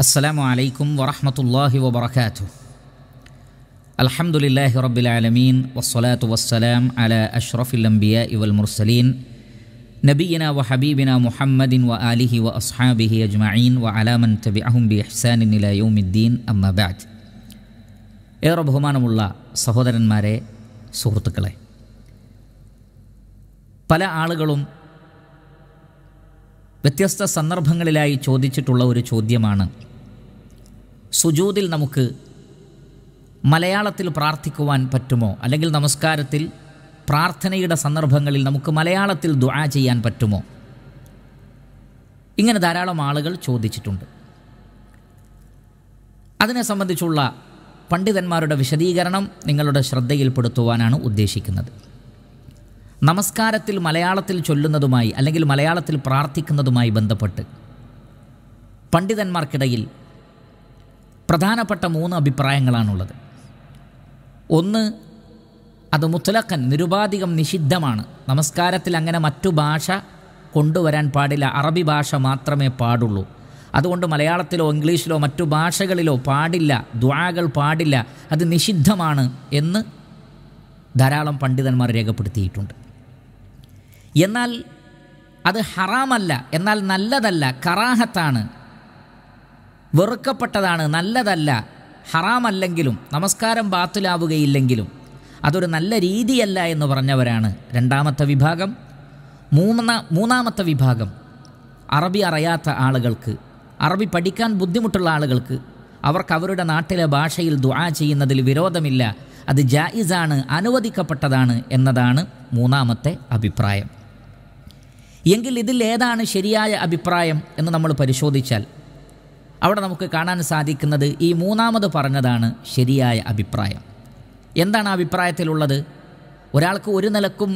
السلام عليكم ورحمة الله وبركاته. الحمد لله رب العالمين والصلاة والسلام على أشرف الأنبياء والمرسلين نبينا وحبيبنا محمد وآله وأصحابه أجمعين وعلى من تبعهم بإحسان إلى يوم الدين أما بعد. يا رب الله ഏറെ ماري സഹോദരന്മാരെ الله പല ആളുകളും വ്യത്യസ്ത സന്ദർഭങ്ങളിലായി ചോദിച്ചിട്ടുള്ള ഒരു ചോദ്യമാണ് സുജൂതിൽ നമുക്ക് മലയാളത്തിൽ പ്രാർത്ഥിക്കുവാൻ പറ്റുമോ അല്ലെങ്കിൽ നമസ്കാരത്തിൽ പ്രാർത്ഥനയുടെ സന്ദർഭങ്ങളിൽ നമുക്ക് മലയാളത്തിൽ ദുആ ചെയ്യാൻ പറ്റുമോ ഇങ്ങനെ ധാരാളം ആളുകൾ ചോദിച്ചിട്ടുണ്ട് അതിനെ സംബന്ധിച്ചുള്ള പണ്ഡിതന്മാരുടെ വിശദീകരണം നിങ്ങളുടെ ശ്രദ്ധയിൽപ്പെടുത്തുവാനാണ് ഉദ്ദേശിക്കുന്നത് നമസ്കാരത്തിൽ മലയാളത്തിൽ ചൊല്ലുന്നതുമായി അല്ലെങ്കിൽ മലയാളത്തിൽ പ്രാർത്ഥിക്കുന്നതുമായി ബന്ധപ്പെട്ട് പണ്ഡിതന്മാർക്കിടയിൽ പ്രധാനപ്പെട്ട മൂന്ന് അഭിപ്രായങ്ങളാണുള്ളത് ഒന്ന് അത് മുത്തലക്കൻ നിരുപാധികം നിഷിദ്ധമാണ് നമസ്കാരത്തിൽ അങ്ങനെ മറ്റു ഭാഷ കൊണ്ടുവരാൻ പാടില്ല അറബി ഭാഷ മാത്രമേ പാടുള്ളൂ അതുകൊണ്ട് മലയാളത്തിലോ ഇംഗ്ലീഷിലോ മറ്റു ഭാഷകളിലോ പാടില്ല ദ്വാകൾ പാടില്ല അത് നിഷിദ്ധമാണ് എന്ന് ധാരാളം പണ്ഡിതന്മാർ രേഖപ്പെടുത്തിയിട്ടുണ്ട് എന്നാൽ അത് ഹറാമല്ല എന്നാൽ നല്ലതല്ല കറാഹത്താണ് വെറുക്കപ്പെട്ടതാണ് നല്ലതല്ല ഹറാമല്ലെങ്കിലും നമസ്കാരം ബാത്തിലാവുകയില്ലെങ്കിലും അതൊരു നല്ല രീതിയല്ല എന്ന് പറഞ്ഞവരാണ് രണ്ടാമത്തെ വിഭാഗം മൂന്ന മൂന്നാമത്തെ വിഭാഗം അറബി അറിയാത്ത ആളുകൾക്ക് അറബി പഠിക്കാൻ ബുദ്ധിമുട്ടുള്ള ആളുകൾക്ക് അവർക്ക് അവരുടെ നാട്ടിലെ ഭാഷയിൽ ദുആ ചെയ്യുന്നതിൽ വിരോധമില്ല അത് ജായിസാണ് അനുവദിക്കപ്പെട്ടതാണ് എന്നതാണ് മൂന്നാമത്തെ അഭിപ്രായം എങ്കിൽ ഇതിലേതാണ് ശരിയായ അഭിപ്രായം എന്ന് നമ്മൾ പരിശോധിച്ചാൽ അവിടെ നമുക്ക് കാണാൻ സാധിക്കുന്നത് ഈ മൂന്നാമത് പറഞ്ഞതാണ് ശരിയായ അഭിപ്രായം എന്താണ് അഭിപ്രായത്തിലുള്ളത് ഒരാൾക്ക് ഒരു നിലക്കും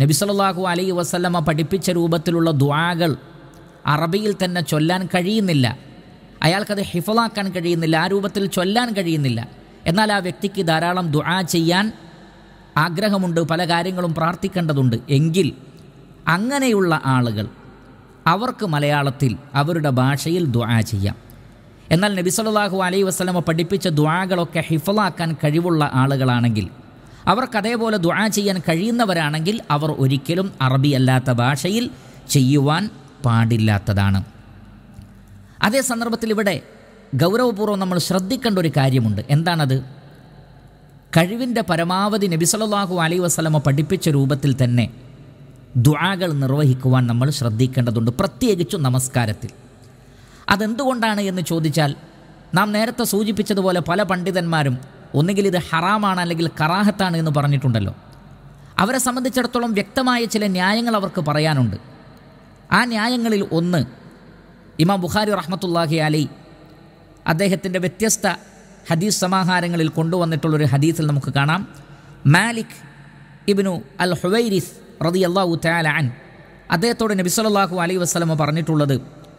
നബിസലാഹു അലൈ വസല്ലമ്മ പഠിപ്പിച്ച രൂപത്തിലുള്ള ദ്വാകൾ അറബിയിൽ തന്നെ ചൊല്ലാൻ കഴിയുന്നില്ല അയാൾക്കത് ഹിഫലാക്കാൻ കഴിയുന്നില്ല ആ രൂപത്തിൽ ചൊല്ലാൻ കഴിയുന്നില്ല എന്നാൽ ആ വ്യക്തിക്ക് ധാരാളം ദുആ ചെയ്യാൻ ആഗ്രഹമുണ്ട് പല കാര്യങ്ങളും പ്രാർത്ഥിക്കേണ്ടതുണ്ട് എങ്കിൽ അങ്ങനെയുള്ള ആളുകൾ അവർക്ക് മലയാളത്തിൽ അവരുടെ ഭാഷയിൽ ദ്വാ ചെയ്യാം എന്നാൽ നബി അലൈ വസ്ലമ പഠിപ്പിച്ച ദ്വാകളൊക്കെ ഹിഫലാക്കാൻ കഴിവുള്ള ആളുകളാണെങ്കിൽ അവർക്ക് അതേപോലെ ദ്വാ ചെയ്യാൻ കഴിയുന്നവരാണെങ്കിൽ അവർ ഒരിക്കലും അറബി അല്ലാത്ത ഭാഷയിൽ ചെയ്യുവാൻ പാടില്ലാത്തതാണ് അതേ സന്ദർഭത്തിൽ ഇവിടെ ഗൗരവപൂർവ്വം നമ്മൾ ശ്രദ്ധിക്കേണ്ട ഒരു കാര്യമുണ്ട് എന്താണത് കഴിവിൻ്റെ പരമാവധി നബിസലാഹു അലൈ വസ്ലമ പഠിപ്പിച്ച രൂപത്തിൽ തന്നെ ദുആകൾ നിർവഹിക്കുവാൻ നമ്മൾ ശ്രദ്ധിക്കേണ്ടതുണ്ട് പ്രത്യേകിച്ചും നമസ്കാരത്തിൽ അതെന്തുകൊണ്ടാണ് എന്ന് ചോദിച്ചാൽ നാം നേരത്തെ സൂചിപ്പിച്ചതുപോലെ പല പണ്ഡിതന്മാരും ഒന്നുകിൽ ഇത് ഹറാമാണ് അല്ലെങ്കിൽ കറാഹത്താണ് എന്ന് പറഞ്ഞിട്ടുണ്ടല്ലോ അവരെ സംബന്ധിച്ചിടത്തോളം വ്യക്തമായ ചില ന്യായങ്ങൾ അവർക്ക് പറയാനുണ്ട് ആ ന്യായങ്ങളിൽ ഒന്ന് ഇമാം ബുഖാരി റഹ്മത്തുല്ലാഹി അലി അദ്ദേഹത്തിൻ്റെ വ്യത്യസ്ത ഹദീസ് സമാഹാരങ്ങളിൽ കൊണ്ടുവന്നിട്ടുള്ളൊരു ഹദീസിൽ നമുക്ക് കാണാം മാലിക് ഇബ്നു അൽ ഹുവൈരിസ് റതി അള്ളാഹു താലാൻ അൻ അദ്ദേഹത്തോട് നബി സലാഹു അലൈ വസ്ലമ പറഞ്ഞിട്ടുള്ളത്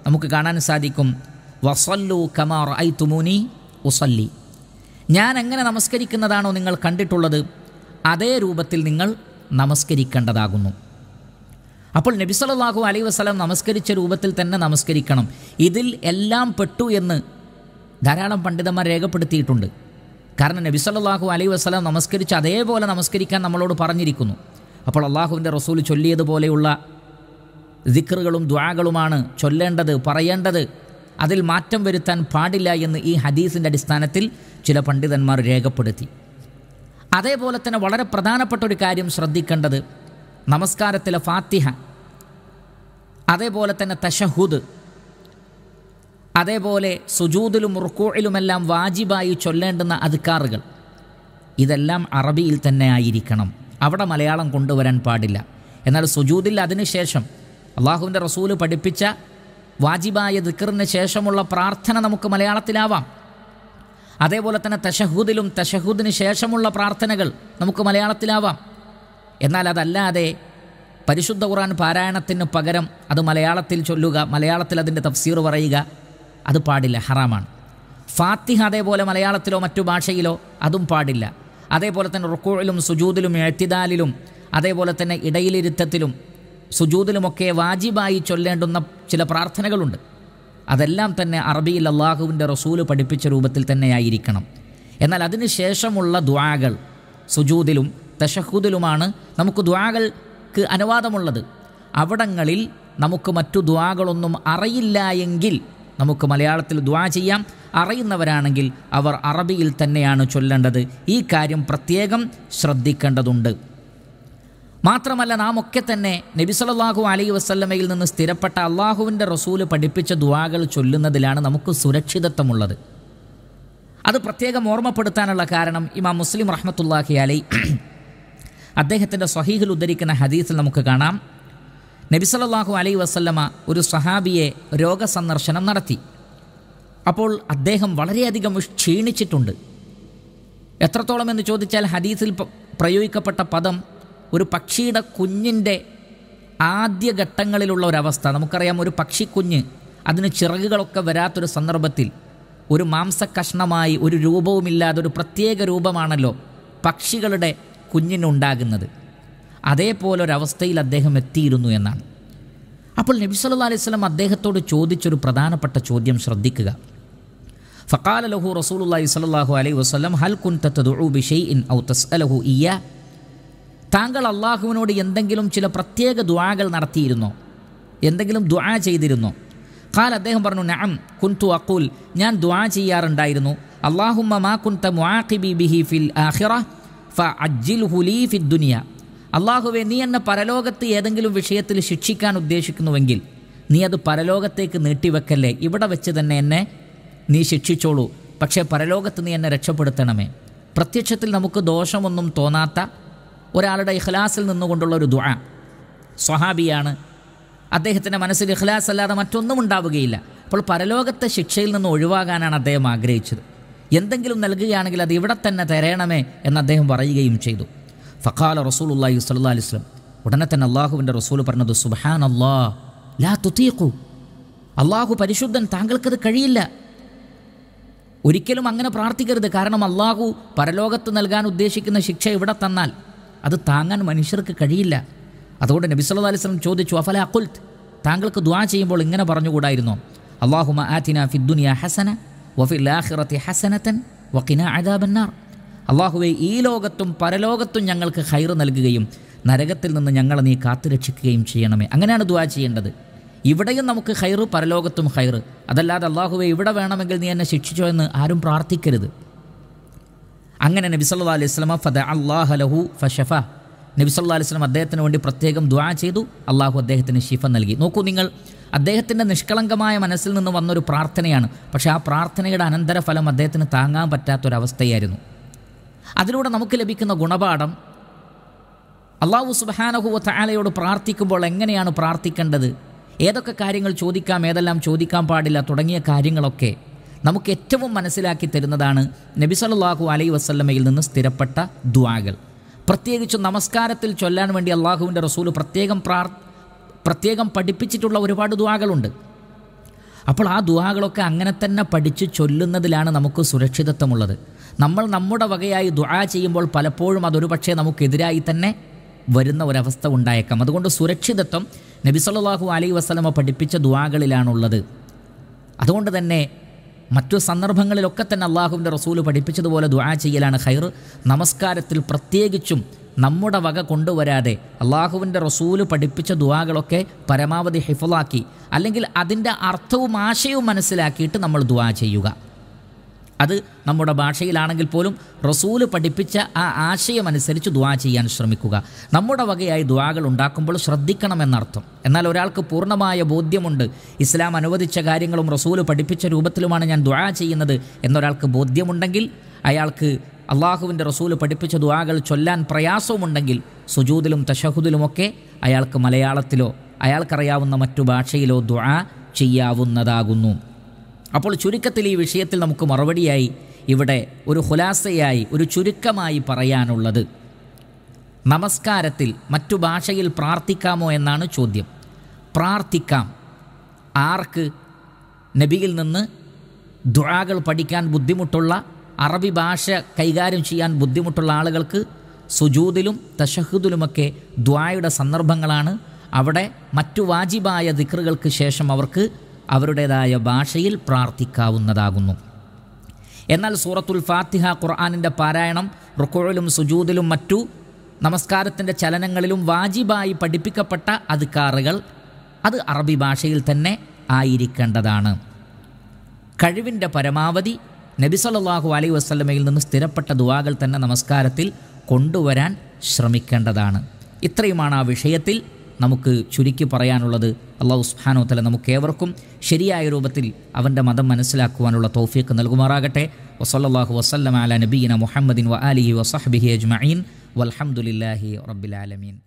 നമുക്ക് കാണാൻ സാധിക്കും വസല്ലു കമാർ ഐ തുമുനി ഉസല്ലി ഞാൻ എങ്ങനെ നമസ്കരിക്കുന്നതാണോ നിങ്ങൾ കണ്ടിട്ടുള്ളത് അതേ രൂപത്തിൽ നിങ്ങൾ നമസ്കരിക്കേണ്ടതാകുന്നു അപ്പോൾ നബി സലാഹു അലൈ വസ്ലം നമസ്കരിച്ച രൂപത്തിൽ തന്നെ നമസ്കരിക്കണം ഇതിൽ എല്ലാം പെട്ടു എന്ന് ധാരാളം പണ്ഡിതന്മാർ രേഖപ്പെടുത്തിയിട്ടുണ്ട് കാരണം നബി സല്ലാഹു അലൈ വസ്ലം നമസ്കരിച്ച് അതേപോലെ നമസ്കരിക്കാൻ നമ്മളോട് പറഞ്ഞിരിക്കുന്നു അപ്പോൾ അള്ളാഹുവിൻ്റെ റസൂൽ ചൊല്ലിയതുപോലെയുള്ള ദിക്റുകളും ദ്വാകളുമാണ് ചൊല്ലേണ്ടത് പറയേണ്ടത് അതിൽ മാറ്റം വരുത്താൻ പാടില്ല എന്ന് ഈ ഹദീസിൻ്റെ അടിസ്ഥാനത്തിൽ ചില പണ്ഡിതന്മാർ രേഖപ്പെടുത്തി അതേപോലെ തന്നെ വളരെ പ്രധാനപ്പെട്ട ഒരു കാര്യം ശ്രദ്ധിക്കേണ്ടത് നമസ്കാരത്തിലെ ഫാത്തിഹ അതേപോലെ തന്നെ തഷഹുദ് അതേപോലെ സുജൂദിലും റുക്കോയിലുമെല്ലാം വാജിബായി ചൊല്ലേണ്ടുന്ന അധികാറുകൾ ഇതെല്ലാം അറബിയിൽ തന്നെ ആയിരിക്കണം അവിടെ മലയാളം കൊണ്ടുവരാൻ പാടില്ല എന്നാൽ സുജൂദിൽ അതിനുശേഷം അള്ളാഹുവിൻ്റെ റസൂല് പഠിപ്പിച്ച വാജിബായ ദിക്കറിന് ശേഷമുള്ള പ്രാർത്ഥന നമുക്ക് മലയാളത്തിലാവാം അതേപോലെ തന്നെ തഷഹൂദിലും തഷഹൂദിന് ശേഷമുള്ള പ്രാർത്ഥനകൾ നമുക്ക് മലയാളത്തിലാവാം എന്നാൽ അതല്ലാതെ പരിശുദ്ധ ഖുറാൻ പാരായണത്തിന് പകരം അത് മലയാളത്തിൽ ചൊല്ലുക മലയാളത്തിൽ അതിൻ്റെ തഫ്സീർ പറയുക അത് പാടില്ല ഹറാമാണ് ഫാത്തിഹ അതേപോലെ മലയാളത്തിലോ മറ്റു ഭാഷയിലോ അതും പാടില്ല അതേപോലെ തന്നെ റുക്കൂഴിലും സുജൂദിലും എഴുത്തിദാലിലും അതേപോലെ തന്നെ ഇടയിലിരുത്തത്തിലും സുജൂതിലുമൊക്കെ വാജിബായി ചൊല്ലേണ്ടുന്ന ചില പ്രാർത്ഥനകളുണ്ട് അതെല്ലാം തന്നെ അറബിയിൽ അള്ളാഹുവിൻ്റെ റസൂല് പഠിപ്പിച്ച രൂപത്തിൽ തന്നെയായിരിക്കണം എന്നാൽ അതിന് ശേഷമുള്ള ദ്വാകൾ സുജൂദിലും തഷഹുദിലുമാണ് നമുക്ക് ദ്വാകൾക്ക് അനുവാദമുള്ളത് അവിടങ്ങളിൽ നമുക്ക് മറ്റു ദ്വാകളൊന്നും അറിയില്ല എങ്കിൽ നമുക്ക് മലയാളത്തിൽ ദ്വാ ചെയ്യാം അറിയുന്നവരാണെങ്കിൽ അവർ അറബിയിൽ തന്നെയാണ് ചൊല്ലേണ്ടത് ഈ കാര്യം പ്രത്യേകം ശ്രദ്ധിക്കേണ്ടതുണ്ട് മാത്രമല്ല നാം ഒക്കെ തന്നെ നബി സല്ലാഹു അലൈ വസ്ല്ലമയിൽ നിന്ന് സ്ഥിരപ്പെട്ട അള്ളാഹുവിൻ്റെ റസൂല് പഠിപ്പിച്ച ദുവാകൾ ചൊല്ലുന്നതിലാണ് നമുക്ക് സുരക്ഷിതത്വമുള്ളത് അത് പ്രത്യേകം ഓർമ്മപ്പെടുത്താനുള്ള കാരണം ഇമാം മുസ്ലിം റഹ്മത്തുല്ലാഹി അലൈ അദ്ദേഹത്തിൻ്റെ സ്വഹീഹിൽ ഉദ്ധരിക്കുന്ന ഹദീസിൽ നമുക്ക് കാണാം നബിസലല്ലാഹു അലൈ വസല്ലമ ഒരു സഹാബിയെ രോഗസന്ദർശനം നടത്തി അപ്പോൾ അദ്ദേഹം വളരെയധികം ക്ഷീണിച്ചിട്ടുണ്ട് എത്രത്തോളം എന്ന് ചോദിച്ചാൽ ഹദീസിൽ പ്രയോഗിക്കപ്പെട്ട പദം ഒരു പക്ഷിയുടെ കുഞ്ഞിൻ്റെ ആദ്യഘട്ടങ്ങളിലുള്ള ഒരവസ്ഥ നമുക്കറിയാം ഒരു പക്ഷിക്കുഞ്ഞ് അതിന് ചിറകുകളൊക്കെ വരാത്തൊരു സന്ദർഭത്തിൽ ഒരു കഷ്ണമായി ഒരു രൂപവുമില്ലാതെ ഒരു പ്രത്യേക രൂപമാണല്ലോ പക്ഷികളുടെ കുഞ്ഞിനുണ്ടാകുന്നത് അതേപോലെ ഒരവസ്ഥയിൽ അദ്ദേഹം എത്തിയിരുന്നു എന്നാണ് അപ്പോൾ നബി സല്ലാ അലൈഹി സ്വലം അദ്ദേഹത്തോട് ചോദിച്ചൊരു പ്രധാനപ്പെട്ട ചോദ്യം ശ്രദ്ധിക്കുക ഫക്കാല ലഹു റസൂലുല്ലാഹി സ്വല്ലല്ലാഹു അലൈഹി വസല്ലം ഹൽ കുൻ തദ്ഉ ബിഷൈഇൻ ഔ തസ്അലഹു താങ്കൾ അള്ളാഹുവിനോട് എന്തെങ്കിലും ചില പ്രത്യേക ദുആകൾ നടത്തിയിരുന്നോ എന്തെങ്കിലും ദുആ ചെയ്തിരുന്നോ കാൽ അദ്ദേഹം പറഞ്ഞു നഅം കുൻതു അക്കൂൽ ഞാൻ ദുആ ചെയ്യാറുണ്ടായിരുന്നു അള്ളാഹുമ്മ മാ കുൻത മുആഖിബി ബിഹി ഫിൽ ആഖിറ ഫഅജ്ജിൽഹു ലീ ഫിദ് ദുനിയ അള്ളാഹുവെ നീ എന്നെ പരലോകത്ത് ഏതെങ്കിലും വിഷയത്തിൽ ശിക്ഷിക്കാൻ ഉദ്ദേശിക്കുന്നുവെങ്കിൽ നീ അത് പരലോകത്തേക്ക് നീട്ടിവെക്കല്ലേ ഇവിടെ വെച്ച് തന്നെ എന്നെ നീ ശിക്ഷിച്ചോളൂ പക്ഷേ പരലോകത്ത് നീ എന്നെ രക്ഷപ്പെടുത്തണമേ പ്രത്യക്ഷത്തിൽ നമുക്ക് ദോഷമൊന്നും തോന്നാത്ത ഒരാളുടെ ഇഖ്ലാസിൽ നിന്നുകൊണ്ടുള്ള ഒരു ദുആ സ്വഹാബിയാണ് അദ്ദേഹത്തിൻ്റെ മനസ്സിൽ ഇഖ്ലാസ് അല്ലാതെ മറ്റൊന്നും ഉണ്ടാവുകയില്ല അപ്പോൾ പരലോകത്തെ ശിക്ഷയിൽ നിന്ന് ഒഴിവാകാനാണ് അദ്ദേഹം ആഗ്രഹിച്ചത് എന്തെങ്കിലും നൽകുകയാണെങ്കിൽ അത് ഇവിടെ തന്നെ തരയണമേ എന്ന് അദ്ദേഹം പറയുകയും ചെയ്തു ഫഖാല റസൂൽ അള്ളാഹി സല്ലാ അലിസ്ലം ഉടനെ തന്നെ അള്ളാഹുവിൻ്റെ റസൂൽ പറഞ്ഞത് സുബഹാൻ അള്ളാ ലാ തുതീഖു അള്ളാഹു പരിശുദ്ധൻ താങ്കൾക്കത് കഴിയില്ല ഒരിക്കലും അങ്ങനെ പ്രാർത്ഥിക്കരുത് കാരണം അള്ളാഹു പരലോകത്ത് നൽകാൻ ഉദ്ദേശിക്കുന്ന ശിക്ഷ ഇവിടെ തന്നാൽ അത് താങ്ങാൻ മനുഷ്യർക്ക് കഴിയില്ല അതുകൊണ്ട് നബി അലൈഹി അലിസ്ലം ചോദിച്ചു അഫല അക്കുൽത്ത് താങ്കൾക്ക് ദ്വാ ചെയ്യുമ്പോൾ ഇങ്ങനെ പറഞ്ഞുകൂടായിരുന്നോ അള്ളാഹുമ ആതിന ഫിദ്ദുനിയ ഹസന വഫിൽ ആഖിറത്തി ഹസനത്തൻ വക്കിന അദാബന്നാർ അള്ളാഹുവെ ഈ ലോകത്തും പരലോകത്തും ഞങ്ങൾക്ക് ഹൈർ നൽകുകയും നരകത്തിൽ നിന്ന് ഞങ്ങളെ നീ കാത്തുരക്ഷിക്കുകയും ചെയ്യണമേ അങ്ങനെയാണ് ദുവാ ചെയ്യേണ്ടത് ഇവിടെയും നമുക്ക് ഹൈറ് പരലോകത്തും ഹൈറ് അതല്ലാതെ അള്ളാഹുവെ ഇവിടെ വേണമെങ്കിൽ നീ എന്നെ ശിക്ഷിച്ചോ എന്ന് ആരും പ്രാർത്ഥിക്കരുത് അങ്ങനെ നബി സല്ലാ അലൈഹി സ്വലമ ഫത അള്ളാഹ ലഹു ഫഷഫ നബി സല്ലാ അലൈഹി അദ്ദേഹത്തിന് വേണ്ടി പ്രത്യേകം ദ്വാ ചെയ്തു അള്ളാഹു അദ്ദേഹത്തിന് ഷിഫ നൽകി നോക്കൂ നിങ്ങൾ അദ്ദേഹത്തിൻ്റെ നിഷ്കളങ്കമായ മനസ്സിൽ നിന്ന് വന്നൊരു പ്രാർത്ഥനയാണ് പക്ഷേ ആ പ്രാർത്ഥനയുടെ അനന്തരഫലം അദ്ദേഹത്തിന് താങ്ങാൻ പറ്റാത്തൊരവസ്ഥയായിരുന്നു അതിലൂടെ നമുക്ക് ലഭിക്കുന്ന ഗുണപാഠം അള്ളാഹു സുബാനഹുവ താലയോട് പ്രാർത്ഥിക്കുമ്പോൾ എങ്ങനെയാണ് പ്രാർത്ഥിക്കേണ്ടത് ഏതൊക്കെ കാര്യങ്ങൾ ചോദിക്കാം ഏതെല്ലാം ചോദിക്കാൻ പാടില്ല തുടങ്ങിയ കാര്യങ്ങളൊക്കെ നമുക്ക് ഏറ്റവും മനസ്സിലാക്കി തരുന്നതാണ് നബി സല്ലാഹു അലൈ വസ്ല്ലമയിൽ നിന്ന് സ്ഥിരപ്പെട്ട ദ്വാകൾ പ്രത്യേകിച്ച് നമസ്കാരത്തിൽ ചൊല്ലാൻ വേണ്ടി അള്ളാഹുവിൻ്റെ റസൂൽ പ്രത്യേകം പ്രാർ പ്രത്യേകം പഠിപ്പിച്ചിട്ടുള്ള ഒരുപാട് ദ്വാകളുണ്ട് അപ്പോൾ ആ ദ്വാകളൊക്കെ അങ്ങനെ തന്നെ പഠിച്ച് ചൊല്ലുന്നതിലാണ് നമുക്ക് സുരക്ഷിതത്വമുള്ളത് നമ്മൾ നമ്മുടെ വകയായി ദുആ ചെയ്യുമ്പോൾ പലപ്പോഴും അതൊരു പക്ഷേ നമുക്കെതിരായി തന്നെ വരുന്ന ഒരവസ്ഥ ഉണ്ടായേക്കാം അതുകൊണ്ട് സുരക്ഷിതത്വം നബിസല്ലാഹു അലൈ വസ്ലമ പഠിപ്പിച്ച ദുആകളിലാണുള്ളത് അതുകൊണ്ട് തന്നെ മറ്റു സന്ദർഭങ്ങളിലൊക്കെ തന്നെ അള്ളാഹുവിൻ്റെ റസൂൽ പഠിപ്പിച്ചതുപോലെ ദുആ ചെയ്യലാണ് ഹൈർ നമസ്കാരത്തിൽ പ്രത്യേകിച്ചും നമ്മുടെ വക കൊണ്ടുവരാതെ അള്ളാഹുവിൻ്റെ റസൂല് പഠിപ്പിച്ച ദുവാകളൊക്കെ പരമാവധി ഹിഫലാക്കി അല്ലെങ്കിൽ അതിൻ്റെ അർത്ഥവും ആശയവും മനസ്സിലാക്കിയിട്ട് നമ്മൾ ദുവാ ചെയ്യുക അത് നമ്മുടെ ഭാഷയിലാണെങ്കിൽ പോലും റസൂല് പഠിപ്പിച്ച ആ ആശയമനുസരിച്ച് ദ്വാ ചെയ്യാൻ ശ്രമിക്കുക നമ്മുടെ വകയായി ദ്വാകൾ ഉണ്ടാക്കുമ്പോൾ ശ്രദ്ധിക്കണമെന്നർത്ഥം എന്നാൽ ഒരാൾക്ക് പൂർണ്ണമായ ബോധ്യമുണ്ട് ഇസ്ലാം അനുവദിച്ച കാര്യങ്ങളും റസൂല് പഠിപ്പിച്ച രൂപത്തിലുമാണ് ഞാൻ ദ്വാ ചെയ്യുന്നത് എന്നൊരാൾക്ക് ബോധ്യമുണ്ടെങ്കിൽ അയാൾക്ക് അള്ളാഹുവിൻ്റെ റസൂല് പഠിപ്പിച്ച ദ്വാകൾ ചൊല്ലാൻ പ്രയാസവുമുണ്ടെങ്കിൽ സുജൂദിലും തഷഹുദിലുമൊക്കെ അയാൾക്ക് മലയാളത്തിലോ അയാൾക്കറിയാവുന്ന മറ്റു ഭാഷയിലോ ദുആ ചെയ്യാവുന്നതാകുന്നു അപ്പോൾ ചുരുക്കത്തിൽ ഈ വിഷയത്തിൽ നമുക്ക് മറുപടിയായി ഇവിടെ ഒരു ഹുലാസയായി ഒരു ചുരുക്കമായി പറയാനുള്ളത് നമസ്കാരത്തിൽ മറ്റു ഭാഷയിൽ പ്രാർത്ഥിക്കാമോ എന്നാണ് ചോദ്യം പ്രാർത്ഥിക്കാം ആർക്ക് നബിയിൽ നിന്ന് ദുഴാകൾ പഠിക്കാൻ ബുദ്ധിമുട്ടുള്ള അറബി ഭാഷ കൈകാര്യം ചെയ്യാൻ ബുദ്ധിമുട്ടുള്ള ആളുകൾക്ക് സുജൂദിലും തഷഹുദിലുമൊക്കെ ദ്വായുടെ സന്ദർഭങ്ങളാണ് അവിടെ മറ്റു വാജിബായ ദിക്റുകൾക്ക് ശേഷം അവർക്ക് അവരുടേതായ ഭാഷയിൽ പ്രാർത്ഥിക്കാവുന്നതാകുന്നു എന്നാൽ സൂറത്തുൽ ഫാത്തിഹ ഖുർആാനിൻ്റെ പാരായണം റുക്കോഴിലും സുജൂദിലും മറ്റു നമസ്കാരത്തിൻ്റെ ചലനങ്ങളിലും വാജിബായി പഠിപ്പിക്കപ്പെട്ട അധികാറുകൾ അത് അറബി ഭാഷയിൽ തന്നെ ആയിരിക്കേണ്ടതാണ് കഴിവിൻ്റെ പരമാവധി നബിസല്ലാഹു അലൈ വസ്ലമയിൽ നിന്ന് സ്ഥിരപ്പെട്ട ദുവാകൾ തന്നെ നമസ്കാരത്തിൽ കൊണ്ടുവരാൻ ശ്രമിക്കേണ്ടതാണ് ഇത്രയുമാണ് ആ വിഷയത്തിൽ നമുക്ക് ചുരുക്കി പറയാനുള്ളത് അള്ളാഹു സുഹാനോ തല നമുക്കേവർക്കും ശരിയായ രൂപത്തിൽ അവൻ്റെ മതം മനസ്സിലാക്കുവാനുള്ള തൗഫീക്ക് നൽകുമാറാകട്ടെ വസല്ലാഹു വസ്ലം അല നബീന മുഹമ്മദിൻ വ അലിഹി വസഹബിഹി അജ്മീൻ വലഹമുല്ലാഹി റബ്ബിലാലമീൻ